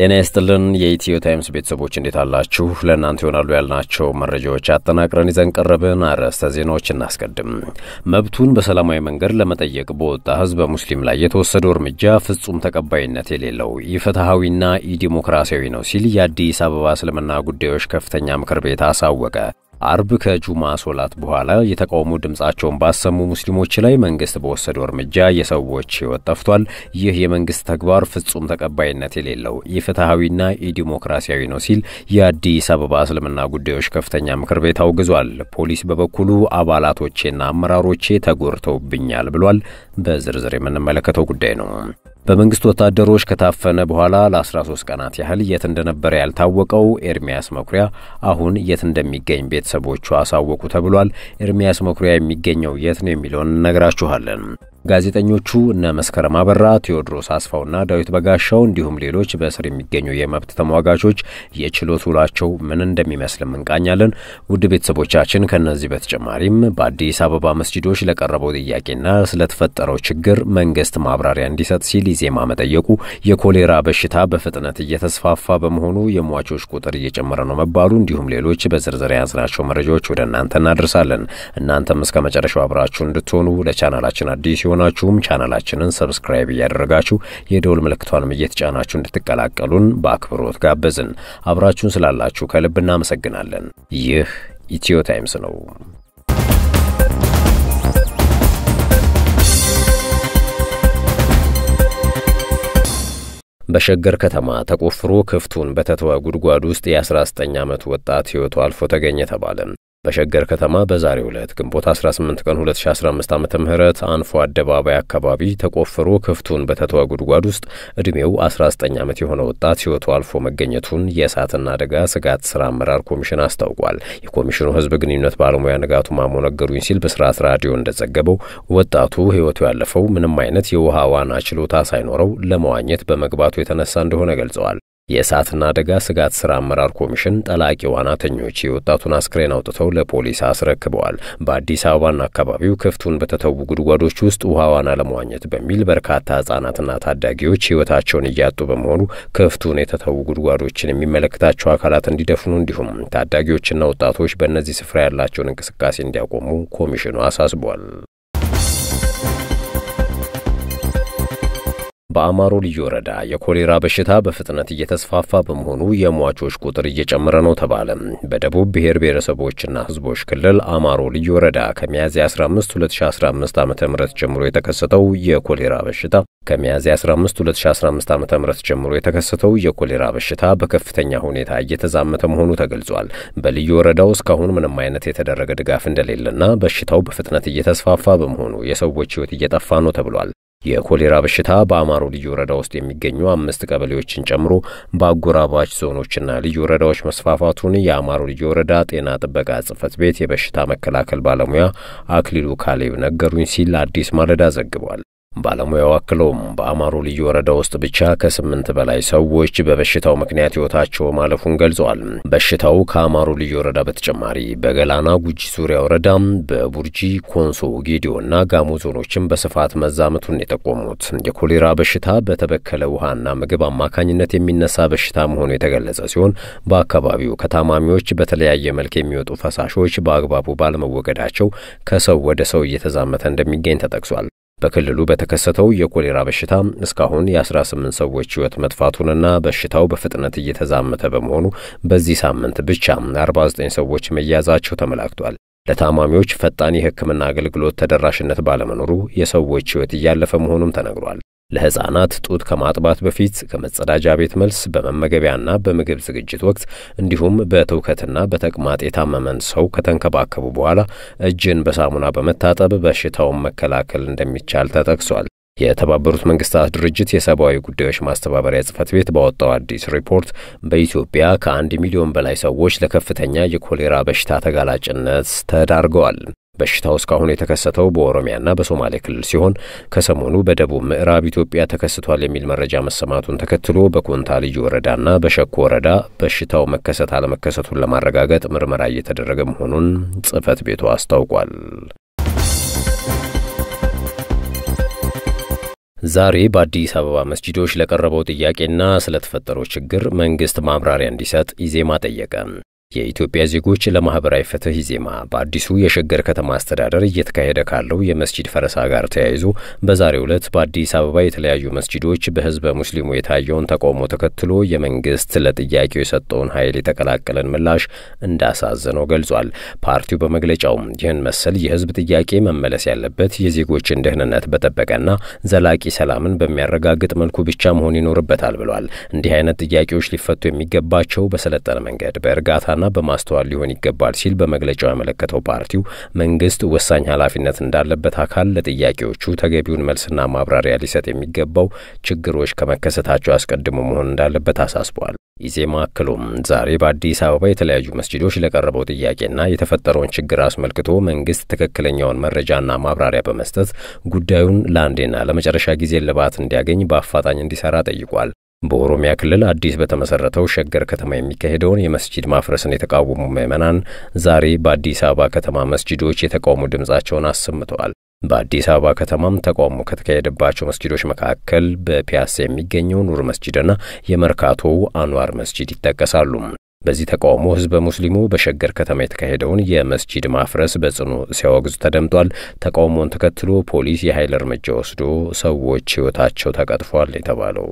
ጤና ይስጥልን የኢትዮ ታይምስ ቤተሰቦች እንዴት አላችሁ? ለእናንተ ይሆናሉ ያልናቸው መረጃዎች አጠናቅረን ይዘን ቀረብን። አርዕስተ ዜናዎች እናስቀድም። መብቱን በሰላማዊ መንገድ ለመጠየቅ በወጣ ህዝብ ሙስሊም ላይ የተወሰደው እርምጃ ፍጹም ተቀባይነት የሌለው ኢፍትሐዊና ኢዲሞክራሲያዊ ነው ሲል የአዲስ አበባ እስልምና ጉዳዮች ከፍተኛ ምክር ቤት አሳወቀ። አርብ ከጁማ ሶላት በኋላ የተቃውሞ ድምፃቸውን ባሰሙ ሙስሊሞች ላይ መንግስት በወሰደው እርምጃ የሰዎች ሕይወት ጠፍቷል። ይህ የመንግስት ተግባር ፍጹም ተቀባይነት የሌለው የፍትሐዊና የዲሞክራሲያዊ ነው ሲል የአዲስ አበባ እስልምና ጉዳዮች ከፍተኛ ምክር ቤት አውግዟል። ፖሊስ በበኩሉ አባላቶቼና አመራሮቼ ተጎድተውብኛል ብሏል። በዝርዝር የምንመለከተው ጉዳይ ነው። በመንግስት ወታደሮች ከታፈነ በኋላ ለ13 ቀናት ያህል የት እንደነበረ ያልታወቀው ኤርሚያስ መኩሪያ አሁን የት እንደሚገኝ ቤተሰቦቹ አሳወቁ ተብሏል። ኤርሚያስ መኩሪያ የሚገኘው የት ነው የሚለውን እነግራችኋለን። ጋዜጠኞቹ እነ መስከረም አበራ፣ ቴዎድሮስ አስፋውና ዳዊት በጋሻው እንዲሁም ሌሎች በእስር የሚገኙ የመብት ተሟጋቾች የችሎት ውሏቸው ምን እንደሚመስልም እንቃኛለን። ውድ ቤተሰቦቻችን ከእነዚህ በተጨማሪም በአዲስ አበባ መስጂዶች ለቀረበው ጥያቄና ስለተፈጠረው ችግር መንግስት ማብራሪያ እንዲሰጥ ሲል ኢዜማ መጠየቁ፣ የኮሌራ በሽታ በፍጥነት እየተስፋፋ በመሆኑ የሟቾች ቁጥር እየጨመረ ነው መባሉ፣ እንዲሁም ሌሎች በዝርዝር የያዝናቸው መረጃዎች ወደ እናንተ እናደርሳለን። እናንተም እስከ መጨረሻው አብራችሁ እንድትሆኑ ለቻናላችን አዲስ ሲሆን ከሆናችሁም ቻናላችንን ሰብስክራይብ እያደረጋችሁ የደውል ምልክቷንም እየተጫናችሁ እንድትቀላቀሉን በአክብሮት ጋበዝን። አብራችሁን ስላላችሁ ከልብ እናመሰግናለን። ይህ ኢትዮ ታይምስ ነው። በሸገር ከተማ ተቆፍሮ ክፍቱን በተተወ ጉድጓድ ውስጥ የ19 ዓመት ወጣት ሕይወቱ አልፎ ተገኘ ተባለ። በሸገር ከተማ በዛሬው ዕለት ግንቦት 18 ቀን 2015 ዓ ም አንፎ አደባባይ አካባቢ ተቆፍሮ ክፍቱን በተተወ ጉድጓድ ውስጥ ዕድሜው 19 ዓመት የሆነ ወጣት ሕይወቱ አልፎ መገኘቱን የእሳትና አደጋ ስጋት ስራ አመራር ኮሚሽን አስታውቋል። የኮሚሽኑ ህዝብ ግንኙነት ባለሙያ ንጋቱ ማሞ ነገሩኝ ሲል ብስራት ራዲዮ እንደዘገበው ወጣቱ ሕይወቱ ያለፈው ምንም አይነት የውሃ ዋና ችሎታ ሳይኖረው ለመዋኘት በመግባቱ የተነሳ እንደሆነ ገልጸዋል። የእሳትና አደጋ ስጋት ስራ አመራር ኮሚሽን ጠላቂ ዋናተኞች የወጣቱን አስክሬን አውጥተው ለፖሊስ አስረክበዋል። በአዲስ አበባና አካባቢው ክፍቱን በተተዉ ጉድጓዶች ውስጥ ውሃ ዋና ለመዋኘት በሚል በርካታ ህጻናትና ታዳጊዎች ህይወታቸውን እያጡ በመሆኑ ክፍቱን የተተዉ ጉድጓዶችን የሚመለከታቸው አካላት እንዲደፍኑ እንዲሁም ታዳጊዎችና ወጣቶች በእነዚህ ስፍራ ያላቸውን እንቅስቃሴ እንዲያቆሙ ኮሚሽኑ አሳስቧል። በአማሮ ልዩ ወረዳ የኮሌራ በሽታ በፍጥነት እየተስፋፋ በመሆኑ የሟቾች ቁጥር እየጨመረ ነው ተባለ። በደቡብ ብሔር ብሔረሰቦችና ሕዝቦች ክልል አማሮ ልዩ ወረዳ ከሚያዝያ 15 2015 ዓ ም ጀምሮ የተከሰተው የኮሌራ በሽታ ከሚያዝያ 15 2015 ዓ ም ጀምሮ የተከሰተው የኮሌራ በሽታ በከፍተኛ ሁኔታ እየተዛመተ መሆኑ ተገልጿል። በልዩ ወረዳው እስካሁን ምንም አይነት የተደረገ ድጋፍ እንደሌለና በሽታው በፍጥነት እየተስፋፋ በመሆኑ የሰዎች ሕይወት እየጠፋ ነው ተብሏል። የኮሌራ በሽታ በአማሮ ልዩ ወረዳ ውስጥ የሚገኙ አምስት ቀበሌዎችን ጨምሮ በአጎራባች ዞኖችና ልዩ ወረዳዎች መስፋፋቱን የአማሮ ልዩ ወረዳ ጤና ጥበቃ ጽህፈት ቤት የበሽታ መከላከል ባለሙያ አክሊሉ ካሌብ ነገሩኝ ሲል አዲስ ማለዳ ዘግቧል። ባለሙያው አክሎም በአማሮ ልዩ ወረዳ ውስጥ ብቻ ከስምንት በላይ ሰዎች በበሽታው ምክንያት ሕይወታቸው ማለፉን ገልጸዋል። በሽታው ከአማሮ ልዩ ወረዳ በተጨማሪ በገላና ጉጂ ዙሪያ ወረዳ፣ በቡርጂ፣ ኮንሶ፣ ጌዲዮና ጋሞ ዞኖችን በስፋት መዛመቱን የጠቆሙት የኮሌራ በሽታ በተበከለ ውሃና ምግብ አማካኝነት የሚነሳ በሽታ መሆኑ የተገለጸ ሲሆን በአካባቢው ከታማሚዎች በተለያየ መልክ የሚወጡ ፈሳሾች በአግባቡ ባለመወገዳቸው ከሰው ወደ ሰው እየተዛመተ እንደሚገኝ ተጠቅሷል። በክልሉ በተከሰተው የኮሌራ በሽታ እስካሁን የ18 ሰዎች ህይወት መጥፋቱንና በሽታው በፍጥነት እየተዛመተ በመሆኑ በዚህ ሳምንት ብቻ 49 ሰዎች መያዛቸው ተመላክቷል። ለታማሚዎች ፈጣን የሕክምና አገልግሎት ተደራሽነት ባለመኖሩ የሰዎች ህይወት እያለፈ መሆኑም ተነግሯል። ለህፃናት ጡት ከማጥባት በፊት ከመጸዳጃ ቤት መልስ በመመገቢያና በምግብ ዝግጅት ወቅት እንዲሁም በትውከትና በተቅማጥ የታመመን ሰው ከተንከባከቡ በኋላ እጅን በሳሙና በመታጠብ በሽታውን መከላከል እንደሚቻል ተጠቅሷል። የተባበሩት መንግስታት ድርጅት የሰብአዊ ጉዳዮች ማስተባበሪያ ጽህፈት ቤት ባወጣው አዲስ ሪፖርት በኢትዮጵያ ከአንድ ሚሊዮን በላይ ሰዎች ለከፍተኛ የኮሌራ በሽታ ተጋላጭነት ተዳርገዋል። በሽታው እስካሁን የተከሰተው በኦሮሚያና በሶማሌ ክልል ሲሆን ከሰሞኑ በደቡብ ምዕራብ ኢትዮጵያ ተከስቷል የሚል መረጃ መሰማቱን ተከትሎ በኮንታ ልዩ ወረዳና በሸኮ ወረዳ በሽታው መከሰት አለመከሰቱን ለማረጋገጥ ምርመራ እየተደረገ መሆኑን ጽህፈት ቤቱ አስታውቋል። ዛሬ በአዲስ አበባ መስጂዶች ለቀረበው ጥያቄና ስለተፈጠረው ችግር መንግስት ማብራሪያ እንዲሰጥ ኢዜማ ጠየቀ። የኢትዮጵያ ዜጎች ለማህበራዊ ፍትህ ኢዜማ በአዲሱ የሸገር ከተማ አስተዳደር እየተካሄደ ካለው የመስጂድ ፈረሳ ጋር ተያይዞ በዛሬው ዕለት በአዲስ አበባ የተለያዩ መስጂዶች በህዝበ ሙስሊሙ የታየውን ተቃውሞ ተከትሎ የመንግስት ለጥያቄው የሰጠውን ኃይል የተቀላቀለን ምላሽ እንዳሳዘነው ገልጿል። ፓርቲው በመግለጫውም ይህን መሰል የህዝብ ጥያቄ መመለስ ያለበት የዜጎችን ደህንነት በጠበቀና ዘላቂ ሰላምን በሚያረጋግጥ መልኩ ብቻ መሆን ይኖርበታል ብሏል። እንዲህ አይነት ጥያቄዎች ሊፈቱ የሚገባቸው በሰለጠነ መንገድ በእርጋታ በማስተዋል ሊሆን ይገባል ሲል በመግለጫው ያመለከተው ፓርቲው መንግስት ወሳኝ ኃላፊነት እንዳለበት አካል ለጥያቄዎቹ ተገቢውን መልስና ማብራሪያ ሊሰጥ የሚገባው ችግሮች ከመከሰታቸው አስቀድሞ መሆን እንዳለበት አሳስቧል። ኢዜማ አክሎም ዛሬ በአዲስ አበባ የተለያዩ መስጂዶች ለቀረበው ጥያቄና የተፈጠረውን ችግር አስመልክቶ መንግስት ትክክለኛውን መረጃና ማብራሪያ በመስጠት ጉዳዩን ለአንዴና ለመጨረሻ ጊዜ ልባት እንዲያገኝ በአፋጣኝ እንዲሰራ ጠይቋል። በኦሮሚያ ክልል አዲስ በተመሰረተው ሸገር ከተማ የሚካሄደውን የመስጂድ ማፍረስን የተቃወሙ ምዕመናን ዛሬ በአዲስ አበባ ከተማ መስጂዶች የተቃውሞ ድምፃቸውን አሰምተዋል። በአዲስ አበባ ከተማም ተቃውሞ ከተካሄደባቸው መስጂዶች መካከል በፒያሳ የሚገኘው ኑር መስጂድና የመርካቶው አንዋር መስጂድ ይጠቀሳሉ። በዚህ ተቃውሞ ህዝበ ሙስሊሙ በሸገር ከተማ የተካሄደውን የመስጂድ ማፍረስ በጽኑ ሲያወግዙ ተደምጧል። ተቃውሞውን ተከትሎ ፖሊስ የኃይል እርምጃ ወስዶ ሰዎች ህይወታቸው ተቀጥፏል የተባለው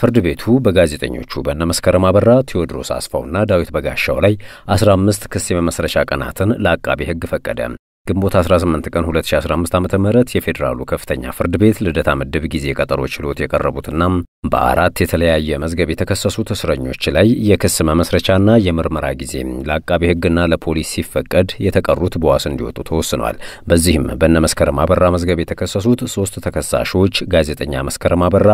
ፍርድ ቤቱ በጋዜጠኞቹ በነመስከረም አበራ፣ ቴዎድሮስ አስፋውና ዳዊት በጋሻው ላይ 15 ክስ የመመስረሻ ቀናትን ለአቃቤ ሕግ ፈቀደ። ግንቦት 18 ቀን 2015 ዓ ም የፌዴራሉ ከፍተኛ ፍርድ ቤት ልደታ ምድብ ጊዜ ቀጠሮ ችሎት የቀረቡትና በአራት የተለያየ መዝገብ የተከሰሱት እስረኞች ላይ የክስ መመስረቻና የምርመራ ጊዜ ለአቃቢ ሕግና ለፖሊስ ሲፈቀድ የተቀሩት በዋስ እንዲወጡ ተወስኗል። በዚህም በነ መስከረም አበራ መዝገብ የተከሰሱት ሶስት ተከሳሾች ጋዜጠኛ መስከረም አበራ፣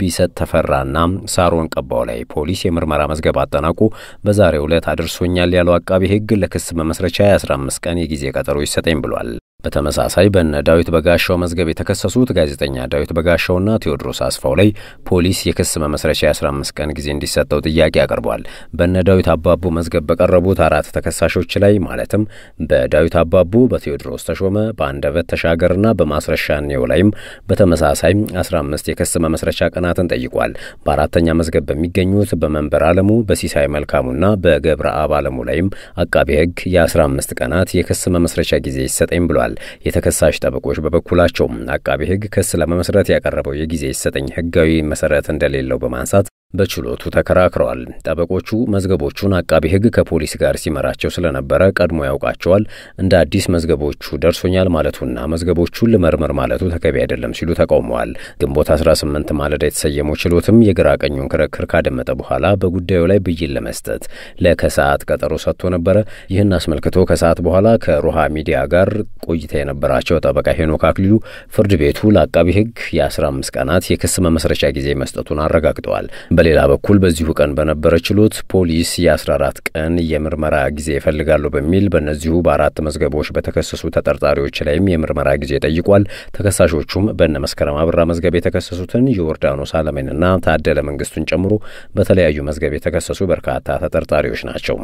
ቢሰጥ ተፈራና ሳሮን ቀባው ላይ ፖሊስ የምርመራ መዝገብ አጠናቁ በዛሬው ዕለት አድርሶኛል ያለው አቃቢ ሕግ ለክስ መመስረቻ የ15 ቀን የጊዜ ቀጠሮ ይሰጠኝ ብሏል። በተመሳሳይ በነ ዳዊት በጋሻው መዝገብ የተከሰሱት ጋዜጠኛ ዳዊት በጋሻውና ቴዎድሮስ አስፋው ላይ ፖሊስ የክስ መመስረቻ የ15 ቀን ጊዜ እንዲሰጠው ጥያቄ አቅርቧል። በነ ዳዊት አባቡ መዝገብ በቀረቡት አራት ተከሳሾች ላይ ማለትም በዳዊት አባቡ፣ በቴዎድሮስ ተሾመ፣ በአንደበት ተሻገርና በማስረሻ ኔው ላይም በተመሳሳይ 15 የክስ መመስረቻ ቀናትን ጠይቋል። በአራተኛ መዝገብ በሚገኙት በመንበር አለሙ፣ በሲሳይ መልካሙና በገብረ አብ አለሙ ላይም አቃቤ ሕግ የ15 ቀናት የክስ መመስረቻ ጊዜ ይሰጠኝ ብሏል። የተከሳሽ ጠበቆች በበኩላቸው አቃቤ ህግ ክስ ለመመስረት ያቀረበው የጊዜ ይሰጠኝ ህጋዊ መሰረት እንደሌለው በማንሳት በችሎቱ ተከራክረዋል። ጠበቆቹ መዝገቦቹን አቃቢ ሕግ ከፖሊስ ጋር ሲመራቸው ስለነበረ ቀድሞ ያውቃቸዋል፣ እንደ አዲስ መዝገቦቹ ደርሶኛል ማለቱና መዝገቦቹን ልመርምር ማለቱ ተገቢ አይደለም ሲሉ ተቃውመዋል። ግንቦት 18 ማለዳ የተሰየመው ችሎትም የግራ ቀኙን ክርክር ካደመጠ በኋላ በጉዳዩ ላይ ብይን ለመስጠት ለከሰዓት ቀጠሮ ሰጥቶ ነበረ። ይህን አስመልክቶ ከሰዓት በኋላ ከሮሃ ሚዲያ ጋር ቆይታ የነበራቸው ጠበቃ ሄኖክ አክሊሉ ፍርድ ቤቱ ለአቃቢ ሕግ የ15 ቀናት የክስ መመስረቻ ጊዜ መስጠቱን አረጋግጠዋል። በሌላ በኩል በዚሁ ቀን በነበረ ችሎት ፖሊስ የ14 ቀን የምርመራ ጊዜ ይፈልጋሉ በሚል በእነዚሁ በአራት መዝገቦች በተከሰሱ ተጠርጣሪዎች ላይም የምርመራ ጊዜ ጠይቋል። ተከሳሾቹም በነ መስከረም አብራ መዝገብ የተከሰሱትን ዮርዳኖስ አለሜንና ታደለ መንግስቱን ጨምሮ በተለያዩ መዝገብ የተከሰሱ በርካታ ተጠርጣሪዎች ናቸው።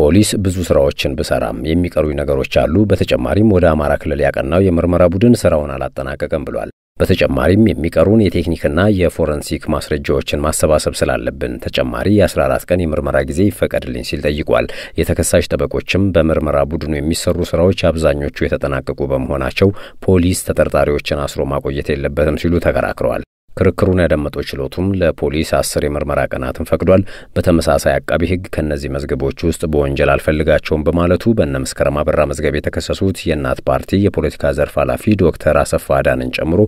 ፖሊስ ብዙ ስራዎችን ብሰራም የሚቀሩኝ ነገሮች አሉ። በተጨማሪም ወደ አማራ ክልል ያቀናው የምርመራ ቡድን ስራውን አላጠናቀቀም ብሏል። በተጨማሪም የሚቀሩን የቴክኒክና የፎረንሲክ ማስረጃዎችን ማሰባሰብ ስላለብን ተጨማሪ የ14 ቀን የምርመራ ጊዜ ይፈቀድልኝ ሲል ጠይቋል። የተከሳሽ ጠበቆችም በምርመራ ቡድኑ የሚሰሩ ስራዎች አብዛኞቹ የተጠናቀቁ በመሆናቸው ፖሊስ ተጠርጣሪዎችን አስሮ ማቆየት የለበትም ሲሉ ተከራክረዋል። ክርክሩን ያደመጠው ችሎቱም ለፖሊስ አስር የምርመራ ቀናትን ፈቅዷል። በተመሳሳይ አቃቢ ሕግ ከእነዚህ መዝገቦች ውስጥ በወንጀል አልፈልጋቸውም በማለቱ በነ መስከረም አበራ መዝገብ የተከሰሱት የእናት ፓርቲ የፖለቲካ ዘርፍ ኃላፊ ዶክተር አሰፋ አዳንን ጨምሮ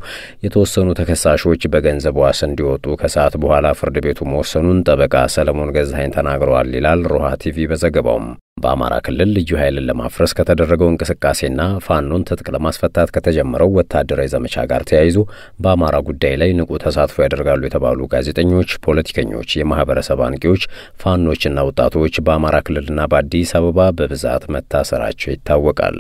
የተወሰኑ ተከሳሾች በገንዘብ ዋስ እንዲወጡ ከሰዓት በኋላ ፍርድ ቤቱ መወሰኑን ጠበቃ ሰለሞን ገዛኸኝ ተናግረዋል ይላል ሮሃ ቲቪ በዘገባውም በአማራ ክልል ልዩ ኃይልን ለማፍረስ ከተደረገው እንቅስቃሴና ፋኖን ትጥቅ ለማስፈታት ከተጀመረው ወታደራዊ ዘመቻ ጋር ተያይዞ በአማራ ጉዳይ ላይ ንቁ ተሳትፎ ያደርጋሉ የተባሉ ጋዜጠኞች፣ ፖለቲከኞች፣ የማህበረሰብ አንቂዎች፣ ፋኖችና ወጣቶች በአማራ ክልልና በአዲስ አበባ በብዛት መታሰራቸው ይታወቃል።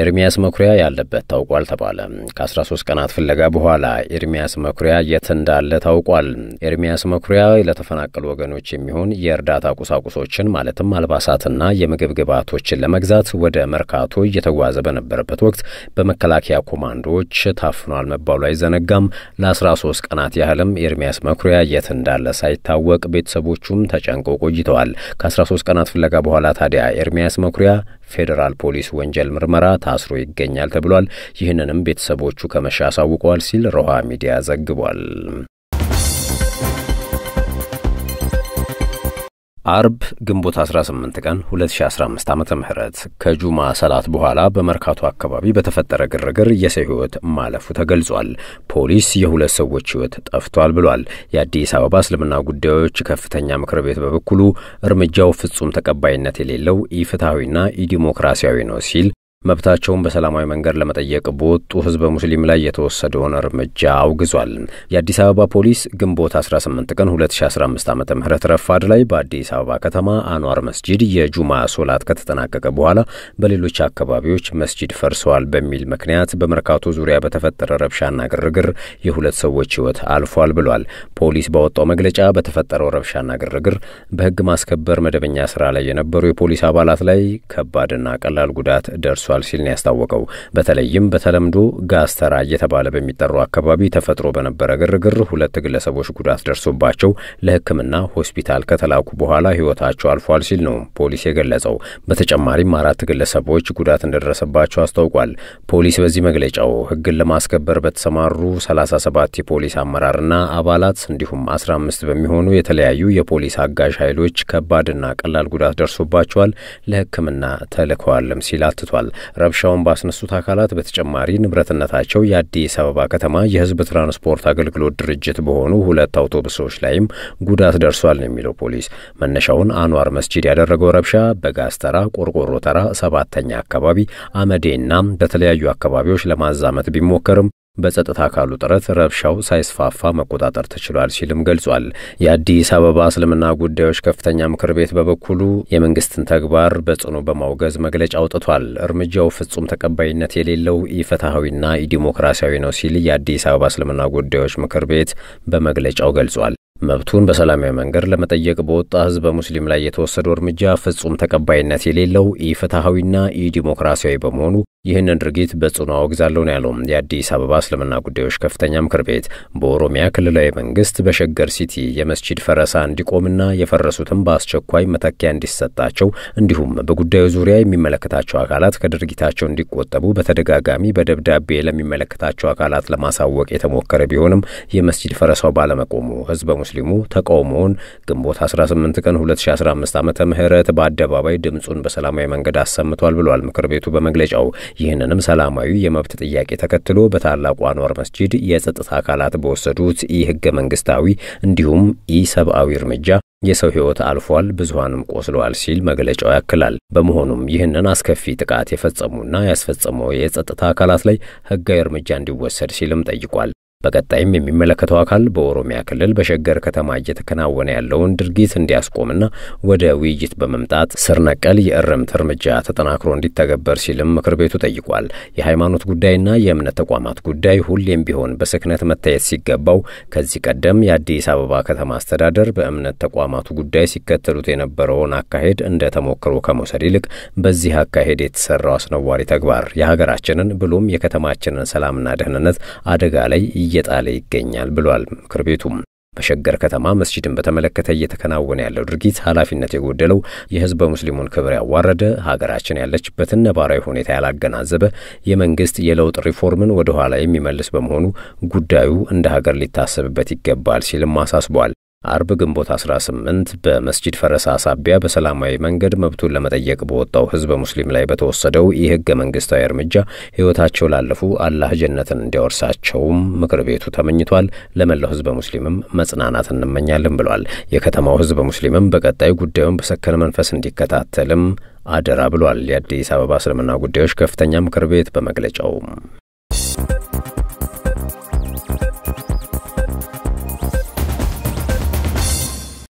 ኤርሚያስ መኩሪያ ያለበት ታውቋል ተባለ። ከ13 ቀናት ፍለጋ በኋላ ኤርሚያስ መኩሪያ የት እንዳለ ታውቋል። ኤርሚያስ መኩሪያ ለተፈናቀሉ ወገኖች የሚሆን የእርዳታ ቁሳቁሶችን ማለትም አልባሳትና የምግብ ግብዓቶችን ለመግዛት ወደ መርካቶ እየተጓዘ በነበረበት ወቅት በመከላከያ ኮማንዶዎች ታፍኗል መባሉ አይዘነጋም። ለ13 ቀናት ያህልም ኤርሚያስ መኩሪያ የት እንዳለ ሳይታወቅ ቤተሰቦቹም ተጨንቀው ቆይተዋል። ከ13 ቀናት ፍለጋ በኋላ ታዲያ ኤርሚያስ መኩሪያ ፌዴራል ፖሊስ ወንጀል ምርመራ ታስሮ ይገኛል ተብሏል። ይህንንም ቤተሰቦቹ ከመሻ አሳውቀዋል ሲል ሮሃ ሚዲያ ዘግቧል። አርብ ግንቦት 18 ቀን 2015 ዓ ም ከጁማ ሰላት በኋላ በመርካቶ አካባቢ በተፈጠረ ግርግር የሰው ሕይወት ማለፉ ተገልጿል። ፖሊስ የሁለት ሰዎች ሕይወት ጠፍቷል ብሏል። የአዲስ አበባ እስልምና ጉዳዮች ከፍተኛ ምክር ቤት በበኩሉ እርምጃው ፍጹም ተቀባይነት የሌለው ኢፍትሐዊና ኢዲሞክራሲያዊ ነው ሲል መብታቸውን በሰላማዊ መንገድ ለመጠየቅ በወጡ ህዝበ ሙስሊም ላይ የተወሰደውን እርምጃ አውግዟል። የአዲስ አበባ ፖሊስ ግንቦት 18 ቀን 2015 ዓ ም ረፋድ ላይ በአዲስ አበባ ከተማ አኗር መስጂድ የጁማ ሶላት ከተጠናቀቀ በኋላ በሌሎች አካባቢዎች መስጂድ ፈርሰዋል በሚል ምክንያት በመርካቶ ዙሪያ በተፈጠረ ረብሻና ግርግር የሁለት ሰዎች ህይወት አልፏል ብሏል። ፖሊስ ባወጣው መግለጫ በተፈጠረው ረብሻና ግርግር በህግ ማስከበር መደበኛ ስራ ላይ የነበሩ የፖሊስ አባላት ላይ ከባድና ቀላል ጉዳት ደርሷል ደርሷል ሲል ነው ያስታወቀው። በተለይም በተለምዶ ጋስተራ እየተባለ በሚጠራው አካባቢ ተፈጥሮ በነበረ ግርግር ሁለት ግለሰቦች ጉዳት ደርሶባቸው ለሕክምና ሆስፒታል ከተላኩ በኋላ ሕይወታቸው አልፏል ሲል ነው ፖሊስ የገለጸው። በተጨማሪም አራት ግለሰቦች ጉዳት እንደደረሰባቸው አስታውቋል። ፖሊስ በዚህ መግለጫው ሕግን ለማስከበር በተሰማሩ 37 የፖሊስ አመራርና አባላት እንዲሁም 15 በሚሆኑ የተለያዩ የፖሊስ አጋዥ ኃይሎች ከባድና ቀላል ጉዳት ደርሶባቸዋል፣ ለሕክምና ተልከዋልም ሲል አትቷል። ረብሻውን ባስነሱት አካላት በተጨማሪ ንብረትነታቸው የአዲስ አበባ ከተማ የህዝብ ትራንስፖርት አገልግሎት ድርጅት በሆኑ ሁለት አውቶቡሶች ላይም ጉዳት ደርሷል ነው የሚለው ፖሊስ። መነሻውን አኗር መስጂድ ያደረገው ረብሻ በጋዝ ተራ፣ ቆርቆሮ ተራ፣ ሰባተኛ አካባቢ አመዴና በተለያዩ አካባቢዎች ለማዛመት ቢሞከርም በጸጥታ አካሉ ጥረት ረብሻው ሳይስፋፋ መቆጣጠር ተችሏል ሲልም ገልጿል። የአዲስ አበባ እስልምና ጉዳዮች ከፍተኛ ምክር ቤት በበኩሉ የመንግስትን ተግባር በጽኑ በማውገዝ መግለጫ አውጥቷል። እርምጃው ፍጹም ተቀባይነት የሌለው ኢፍትሐዊና ኢዲሞክራሲያዊ ነው ሲል የአዲስ አበባ እስልምና ጉዳዮች ምክር ቤት በመግለጫው ገልጿል። መብቱን በሰላማዊ መንገድ ለመጠየቅ በወጣ ህዝብ በሙስሊም ላይ የተወሰደው እርምጃ ፍጹም ተቀባይነት የሌለው ኢፍትሐዊና ኢዲሞክራሲያዊ በመሆኑ ይህንን ድርጊት በጽኑ አወግዛለሁ ነው ያለው የአዲስ አበባ እስልምና ጉዳዮች ከፍተኛ ምክር ቤት። በኦሮሚያ ክልላዊ መንግስት በሸገር ሲቲ የመስጂድ ፈረሳ እንዲቆምና የፈረሱትም በአስቸኳይ መተኪያ እንዲሰጣቸው እንዲሁም በጉዳዩ ዙሪያ የሚመለከታቸው አካላት ከድርጊታቸው እንዲቆጠቡ በተደጋጋሚ በደብዳቤ ለሚመለከታቸው አካላት ለማሳወቅ የተሞከረ ቢሆንም የመስጂድ ፈረሳው ባለመቆሙ ህዝበ ሙስሊሙ ተቃውሞውን ግንቦት 18 ቀን 2015 ዓመተ ምህረት በአደባባይ ድምፁን በሰላማዊ መንገድ አሰምቷል ብሏል ምክር ቤቱ በመግለጫው። ይህንንም ሰላማዊ የመብት ጥያቄ ተከትሎ በታላቁ አንዋር መስጂድ የጸጥታ አካላት በወሰዱት ኢ ህገ መንግስታዊ እንዲሁም ኢ እርምጃ የሰው ህይወት አልፏል፣ ብዙሀንም ቆስለዋል ሲል መግለጫው ያክላል። በመሆኑም ይህንን አስከፊ ጥቃት የፈጸሙና ያስፈጸመው የጸጥታ አካላት ላይ ህጋዊ እርምጃ እንዲወሰድ ሲልም ጠይቋል። በቀጣይም የሚመለከተው አካል በኦሮሚያ ክልል በሸገር ከተማ እየተከናወነ ያለውን ድርጊት እንዲያስቆምና ወደ ውይይት በመምጣት ስር ነቀል የእርምት እርምጃ ተጠናክሮ እንዲተገበር ሲልም ምክር ቤቱ ጠይቋል። የሃይማኖት ጉዳይና የእምነት ተቋማት ጉዳይ ሁሌም ቢሆን በስክነት መታየት ሲገባው ከዚህ ቀደም የአዲስ አበባ ከተማ አስተዳደር በእምነት ተቋማቱ ጉዳይ ሲከተሉት የነበረውን አካሄድ እንደ ተሞክሮ ከመውሰድ ይልቅ በዚህ አካሄድ የተሰራው አስነዋሪ ተግባር የሀገራችንን ብሎም የከተማችንን ሰላምና ደህንነት አደጋ ላይ እየጣለ ይገኛል ብሏል ምክር ቤቱም። በሸገር ከተማ መስጂድን በተመለከተ እየተከናወነ ያለው ድርጊት ኃላፊነት የጎደለው የህዝበ ሙስሊሙን ክብር ያዋረደ፣ ሀገራችን ያለችበትን ነባራዊ ሁኔታ ያላገናዘበ፣ የመንግስት የለውጥ ሪፎርምን ወደ ኋላ የሚመልስ በመሆኑ ጉዳዩ እንደ ሀገር ሊታሰብበት ይገባል ሲልም አሳስቧል። አርብ ግንቦት 18 በመስጂድ ፈረሳ ሳቢያ በሰላማዊ መንገድ መብቱን ለመጠየቅ በወጣው ህዝበ ሙስሊም ላይ በተወሰደው የህገ መንግስታዊ እርምጃ ህይወታቸው ላለፉ አላህ ጀነትን እንዲያወርሳቸውም ምክር ቤቱ ተመኝቷል። ለመላው ህዝበ ሙስሊምም መጽናናት እንመኛለን ብሏል። የከተማው ህዝበ ሙስሊምም በቀጣይ ጉዳዩን በሰከነ መንፈስ እንዲከታተልም አደራ ብሏል። የአዲስ አበባ እስልምና ጉዳዮች ከፍተኛ ምክር ቤት በመግለጫው